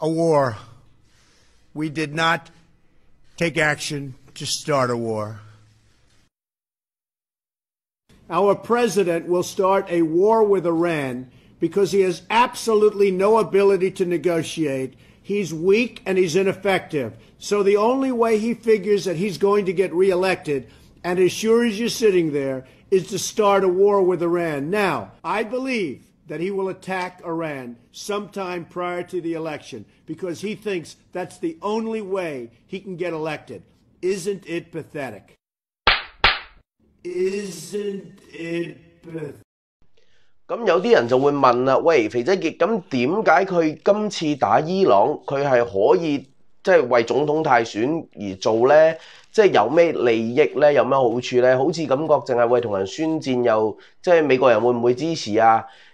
a war. We did not take action to start a war. Our president will start a war with Iran because he has absolutely no ability to negotiate. He's weak and he's ineffective. So the only way he figures that he's going to get reelected, and as sure as you're sitting there, is to start a war with Iran. Now, I believe that he will attack Iran sometime prior to the election because he thinks that's the only way he can get elected. Isn't it pathetic? Isn't it pathetic? 咁有啲人就會問啦，喂，肥仔傑，咁點解佢今次打伊朗，佢係可以即係、就是、為總統大選而做呢？即係有咩利益咧？有咩好處咧？好似感覺淨係為同人宣戰又，即係美國人會唔會支持啊？